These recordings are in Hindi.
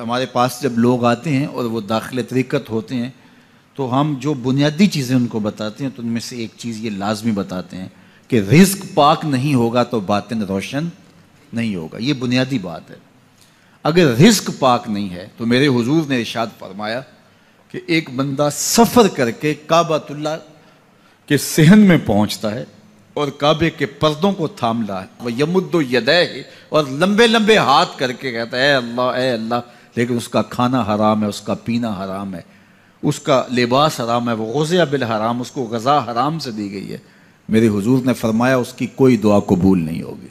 हमारे पास जब लोग आते हैं और वो दाखिल तरीक़त होते हैं तो हम जो बुनियादी चीज़ें उनको बताते हैं तो उनमें से एक चीज़ ये लाजमी बताते हैं कि रिस्क पाक नहीं होगा तो बातें रोशन नहीं होगा ये बुनियादी बात है अगर रिस्क पाक नहीं है तो मेरे हुजूर ने इशाद फरमाया कि एक बंदा सफ़र करके काबातुल्ला के सहन में पहुँचता है और काबे के पर्दों को थाम ला है वह यमुद्दो यदय और लंबे लंबे हाथ करके कहता है अल्लाह ए अल्लाह लेकिन उसका खाना हराम है उसका पीना हराम है उसका लिबास हराम है वो गज़िया बिल हराम उसको गज़ा हराम से दी गई है मेरे हुजूर ने फरमाया उसकी कोई दुआ कबूल नहीं होगी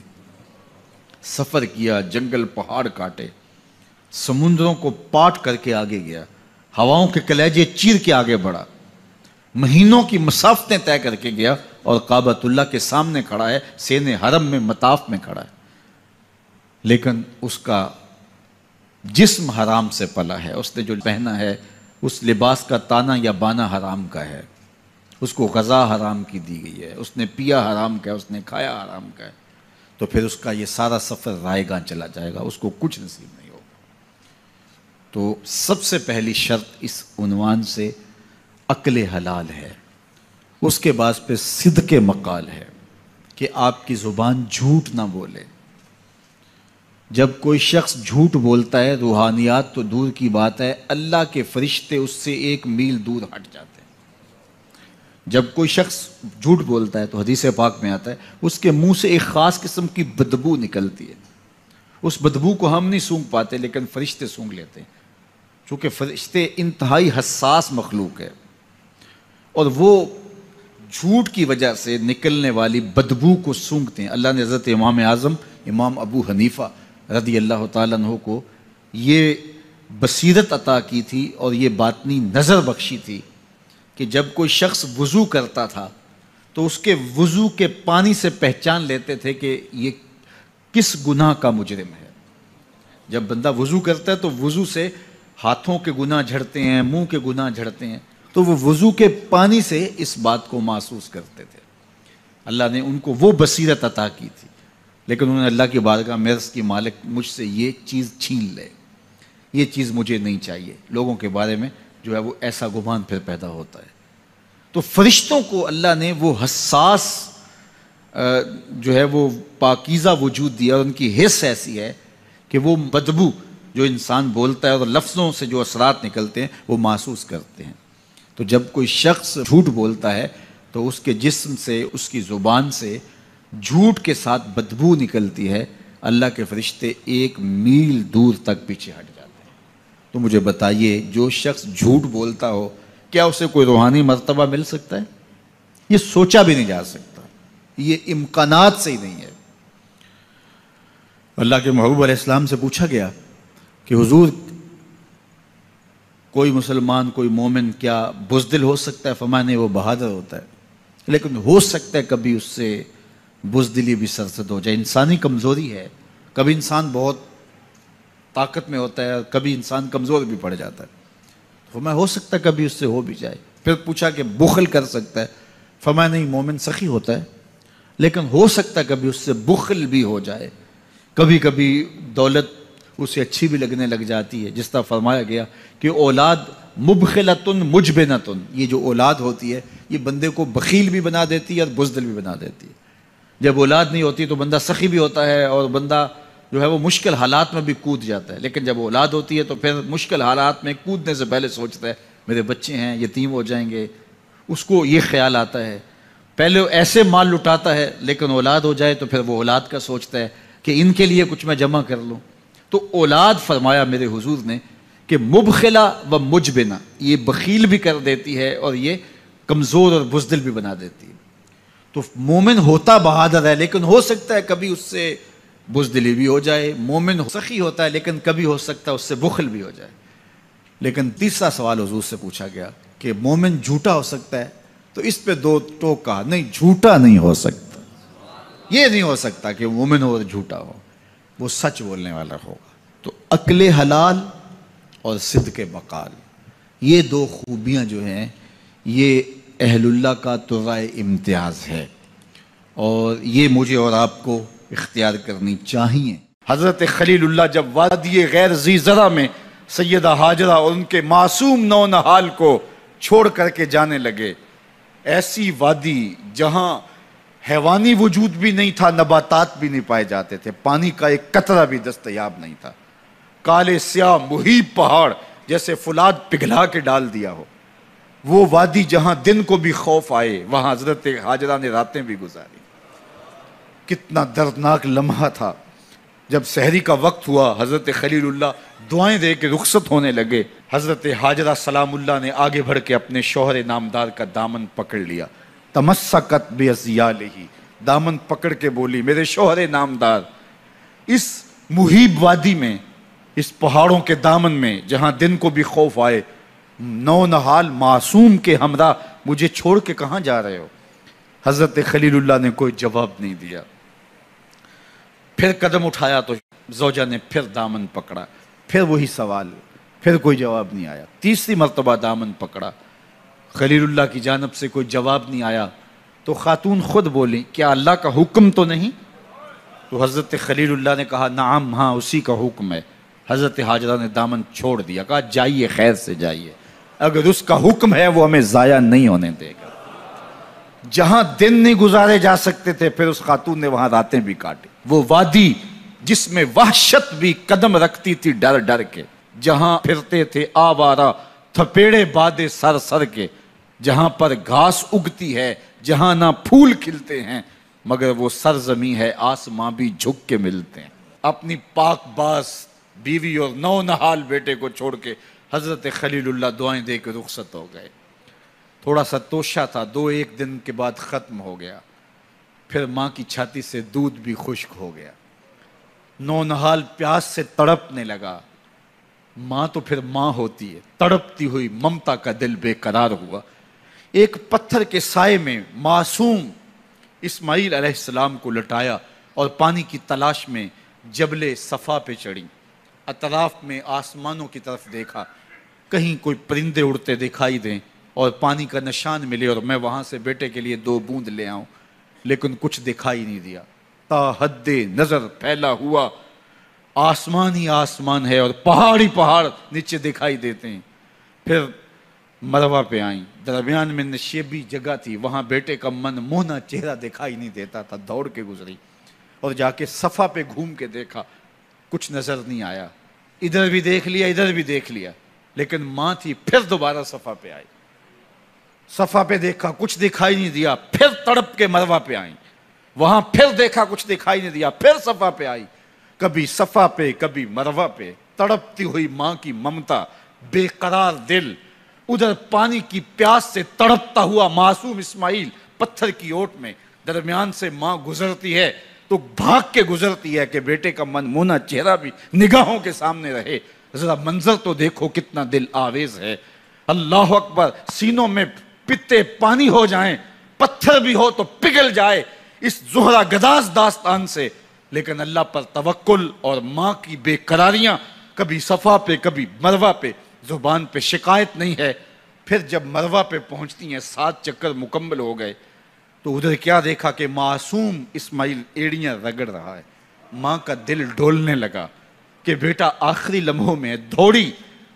सफ़र किया जंगल पहाड़ काटे समुद्रों को पाट करके आगे गया हवाओं के कलेजे चीर के आगे बढ़ा महीनों की मसाफतें तय करके गया और काबतुल्ला के सामने खड़ा है सेने हरम में मताफ में खड़ा है लेकिन उसका जिस्म हराम से पला है उसने जो पहना है उस लिबास का ताना या बाना हराम का है उसको गज़ा हराम की दी गई है उसने पिया हराम का है उसने खाया हराम का है तो फिर उसका ये सारा सफ़र रायगा चला जाएगा उसको कुछ नसीब नहीं होगा तो सबसे पहली शर्त इस उनवान से अकल हलाल है उसके बाद पे सिद्ध के मकाल है कि आपकी ज़ुबान झूठ ना बोले जब कोई शख्स झूठ बोलता है रूहानियात तो दूर की बात है अल्लाह के फरिश्ते उससे एक मील दूर हट जाते हैं जब कोई शख्स झूठ बोलता है तो हदीस पाक में आता है उसके मुंह से एक ख़ास किस्म की बदबू निकलती है उस बदबू को हम नहीं सूंघ पाते लेकिन फरिश्ते सूंघ लेते हैं चूँकि फरिश्ते इंतहाई हसास मखलूक है और वो झूठ की वजह से निकलने वाली बदबू को सूंघते हैं अल्लाह ने हज़रत इमाम आज़म इमाम अबू हनीफ़ा रदी अल्लाह तु को ये बसीरत अता की थी और ये बातनी नज़र बख्शी थी कि जब कोई शख्स वज़ू करता था तो उसके वज़ू के पानी से पहचान लेते थे कि ये किस गुनाह का मुजरम है जब बंदा वज़ू करता है तो वज़ू से हाथों के गुनाह झड़ते हैं मुंह के गुनाह झड़ते हैं तो वो वज़ू के पानी से इस बात को महसूस करते थे अल्लाह ने उनको वो बसीरत अता की थी लेकिन उन्होंने अल्लाह की बारगाह मेरस की मालिक मुझसे ये चीज़ छीन ले ये चीज़ मुझे नहीं चाहिए लोगों के बारे में जो है वो ऐसा गुमान फिर पैदा होता है तो फरिश्तों को अल्लाह ने वो हसास जो है वो पाकिज़ा वजूद दिया और उनकी हिस्स ऐसी है कि वो बदबू जो इंसान बोलता है और लफ्ज़ों से जो असरात निकलते हैं वो महसूस करते हैं तो जब कोई शख्स झूठ बोलता है तो उसके जिस्म से उसकी ज़ुबान से झूठ के साथ बदबू निकलती है अल्लाह के फरिश्ते एक मील दूर तक पीछे हट जाते हैं तो मुझे बताइए जो शख्स झूठ बोलता हो क्या उसे कोई रूहानी मरतबा मिल सकता है ये सोचा भी नहीं जा सकता ये इम्कान से ही नहीं है अल्लाह के महबूब इस्लाम से पूछा गया कि हुजूर कोई मुसलमान कोई मोमिन क्या बुजदिल हो सकता है फमाने वो बहादुर होता है लेकिन हो सकता है कभी उससे बुजदिली भी सरसद हो जाए इंसानी कमज़ोरी है कभी इंसान बहुत ताकत में होता है कभी इंसान कमज़ोर भी पड़ जाता है फरमाया तो हो सकता है कभी उससे हो भी जाए फिर पूछा कि बुखल कर सकता है फरमाया नहीं मोमिन सखी होता है लेकिन हो सकता है कभी उससे बुखल भी हो जाए कभी कभी दौलत उसे अच्छी भी लगने लग जाती है जिस तरह फरमाया गया कि औलाद मुबखलतुन तुन ये जो औलाद होती है ये बंदे को बखील भी बना देती है और बुजदल भी बना देती है जब औलाद नहीं होती तो बंदा सखी भी होता है और बंदा जो है वो मुश्किल हालात में भी कूद जाता है लेकिन जब औलाद होती है तो फिर मुश्किल हालात में कूदने से पहले सोचता है मेरे बच्चे हैं यतीम हो जाएंगे उसको ये ख्याल आता है पहले ऐसे माल लुटाता है लेकिन औलाद हो जाए तो फिर वो औलाद का सोचता है कि इनके लिए कुछ मैं जमा कर लूँ तो औलाद फरमाया मेरे हुजूर ने कि मुबखिला व मुजबिना ये बखील भी कर देती है और ये कमज़ोर और बुजदिल भी बना देती है तो मोमिन होता बहादुर है लेकिन हो सकता है कभी उससे बुजदिली भी हो जाए मोमिन सखी होता है लेकिन कभी हो सकता है उससे बुखल भी हो जाए लेकिन तीसरा सवाल हजूर से पूछा गया कि मोमिन झूठा हो सकता है तो इस पे दो टोक कहा नहीं झूठा नहीं हो सकता ये नहीं हो सकता कि मोमिन हो झूठा हो वो सच बोलने वाला होगा तो अकले हलाल और सिद्ध के बकाल ये दो खूबियाँ जो हैं ये अहलुल्ला का तुर्रा तो इम्तियाज़ है और ये मुझे और आपको इख्तियार करनी चाहिए हज़रत खलील्ला जब वादी गैर जी ज़रा में सैद हाजरा और उनके मासूम नौ नहाल को छोड़ करके जाने लगे ऐसी वादी जहाँ हैवानी वजूद भी नहीं था नबातात भी नहीं पाए जाते थे पानी का एक कतरा भी दस्तयाब नहीं था काले स्याह मुहीब पहाड़ जैसे फुलाद पिघला के डाल दिया हो वो वादी जहां दिन को भी खौफ आए वहां हजरत हाजरा ने रातें भी गुजारी कितना दर्दनाक लम्हा था जब शहरी का वक्त हुआ हजरत खलील्ला दुआएं दे के रुखसत होने लगे हजरत हाजरा सलामुल्ला ने आगे बढ़ के अपने शोहर नामदार का दामन पकड़ लिया तमस्कत बेअिया ही दामन पकड़ के बोली मेरे शोहर नामदार इस मुहिब वादी में इस पहाड़ों के दामन में जहाँ दिन को भी खौफ आए नौ नहाल मासूम के हमरा मुझे छोड़ के कहाँ जा रहे हो हज़रत खलील्ला ने कोई जवाब नहीं दिया फिर कदम उठाया तो जोजा ने फिर दामन पकड़ा फिर वही सवाल फिर कोई जवाब नहीं आया तीसरी मरतबा दामन पकड़ा खलील्ला की जानब से कोई जवाब नहीं आया तो ख़ातून ख़ुद बोली क्या अल्लाह का हुक्म तो नहीं तो हज़रत खलील्ला ने कहा नाम हाँ उसी का हुक्म है हज़रत हाजरा ने दामन छोड़ दिया कहा जाइए खैर से जाइए अगर उसका हुक्म है वो हमें ज़ाया नहीं होने देगा जहां दिन नहीं गुजारे जा सकते थे फिर उस खातून ने वहां रातें भी काटी वो वादी जिसमें वहशत भी कदम रखती थी डर डर के जहां फिरते थे आवारा थपेड़े बादे सर सर के जहां पर घास उगती है जहां ना फूल खिलते हैं मगर वो सरजमी है आसमां भी झुक के मिलते हैं अपनी पाक बास बीवी और नौ नहाल बेटे को छोड़ के हज़रत खलील्ला दुआएं दे के रुखसत हो गए थोड़ा सा तोशा था दो एक दिन के बाद ख़त्म हो गया फिर माँ की छाती से दूध भी खुश्क हो गया नौनहाल प्यास से तड़पने लगा माँ तो फिर माँ होती है तड़पती हुई ममता का दिल बेकरार हुआ एक पत्थर के साय में मासूम इस्माइल अलैहिस्सलाम को लटाया और पानी की तलाश में जबले सफ़ा पे चढ़ी अतराफ में आसमानों की तरफ देखा कहीं कोई परिंदे उड़ते दिखाई दें और पानी का निशान मिले और मैं वहां से बेटे के लिए दो बूंद ले आऊं लेकिन कुछ दिखाई नहीं दिया ताहद नज़र फैला हुआ आसमान ही आसमान है और पहाड़ ही पहाड़ नीचे दिखाई देते हैं फिर मरवा पे आई दरमियान में नशेबी जगह थी वहाँ बेटे का मन मोहना चेहरा दिखाई नहीं देता था दौड़ के गुजरी और जाके सफ़ा पे घूम के देखा कुछ नज़र नहीं आया इधर भी देख लिया इधर भी देख लिया लेकिन मां थी फिर दोबारा सफा पे आई सफा पे देखा कुछ दिखाई नहीं दिया फिर तड़प के मरवा पे आई वहां फिर देखा कुछ दिखाई नहीं दिया फिर सफा पे आई कभी सफा पे कभी मरवा पे तड़पती हुई मां की ममता बेकरार दिल उधर पानी की प्यास से तड़पता हुआ मासूम इस्माइल पत्थर की ओट में दरमियान से माँ गुजरती है तो भाग के गुजरती है कि बेटे का मनमोना चेहरा भी निगाहों के सामने रहे जरा मंजर तो देखो कितना दिल आवेज है अल्लाह अकबर सीनों में पिते पानी हो जाएं पत्थर भी हो तो पिघल जाए इस जोहरा गदास दास्तान से लेकिन अल्लाह पर तवक्ल और माँ की बेकरारियां कभी सफ़ा पे कभी मरवा पे ज़ुबान पे शिकायत नहीं है फिर जब मरवा पे पहुंचती हैं सात चक्कर मुकम्मल हो गए तो उधर क्या देखा कि मासूम इस्माइल एड़ियां रगड़ रहा है माँ का दिल डोलने लगा कि बेटा आखिरी लम्हों में दौड़ी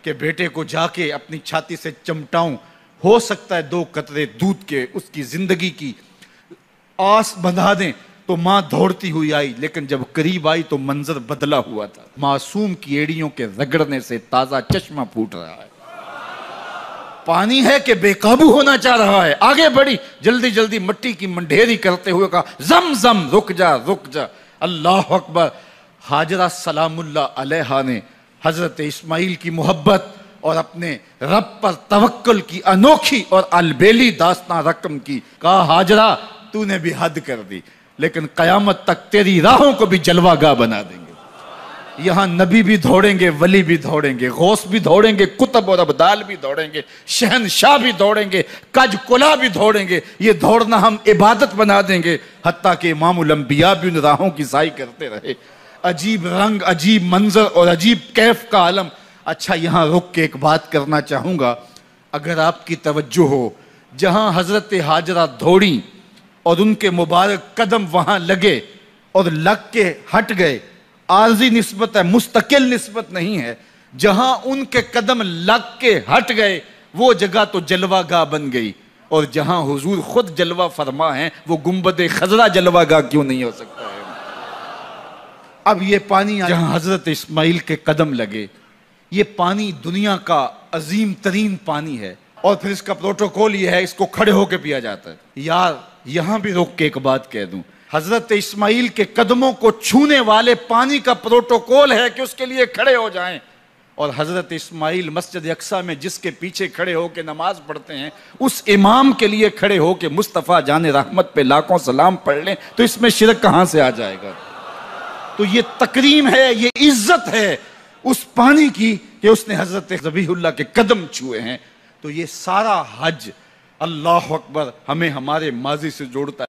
कि बेटे को जाके अपनी छाती से चमटाऊं हो सकता है दो कतरे दूध के उसकी जिंदगी की आस बंधा दें तो माँ दौड़ती हुई आई लेकिन जब करीब आई तो मंजर बदला हुआ था मासूम की एड़ियों के रगड़ने से ताजा चश्मा फूट रहा है पानी है कि बेकाबू होना चाह रहा है आगे बढ़ी जल्दी जल्दी मट्टी की मंडेरी करते हुए कहा जम जम रुक जा रुक जा अल्लाह अकबर हाजरा सलामुल्ला अलैहा ने हज़रत इस्माइल की मोहब्बत और अपने रब पर तवक्ल की अनोखी और अलबेली दास्तां रकम की कहा हाजरा तूने भी हद कर दी लेकिन कयामत तक तेरी राहों को भी जलवागा बना देंगे यहाँ नबी भी दौड़ेंगे वली भी दौड़ेंगे गौस भी दौड़ेंगे कुतब और अबदाल भी दौड़ेंगे शहनशाह भी दौड़ेंगे कज कुला भी दौड़ेंगे ये दौड़ना हम इबादत बना देंगे हती कि इमाम भी उन राहों की जाई करते रहे अजीब रंग अजीब मंजर और अजीब कैफ का आलम अच्छा यहाँ रुक के एक बात करना चाहूँगा अगर आपकी तवज्जो हो जहाँ हज़रत हाजरा दौड़ी और उनके मुबारक कदम वहाँ लगे और लग के हट गए आर्जी नस्बत है मुस्तकिल नस्बत नहीं है जहाँ उनके कदम लग के हट गए वो जगह तो जलवा गाह बन गई और जहाँ हुजूर खुद जलवा फरमा है वो गुम्बद खजरा जलवा गाह क्यों नहीं हो सकता है अब ये पानी जहां हजरत इस्माइल के कदम लगे ये पानी दुनिया का अजीम तरीन पानी है और फिर इसका प्रोटोकॉल ये है इसको खड़े होकर पिया जाता है यार यहां भी रोक के एक बात कह दूं हजरत इस्माइल के कदमों को छूने वाले पानी का प्रोटोकॉल है कि उसके लिए खड़े हो जाएं और हजरत इस्माइल मस्जिद यकसा में जिसके पीछे खड़े होकर नमाज पढ़ते हैं उस इमाम के लिए खड़े होकर मुस्तफ़ा जान रहमत पे लाखों सलाम पढ़ लें तो इसमें शिरक कहाँ से आ जाएगा तो ये तकरीम है ये इज्जत है उस पानी की कि उसने हजरत जबीहुल्ला के कदम छुए हैं तो ये सारा हज अल्लाह अकबर हमें हमारे माजी से जोड़ता है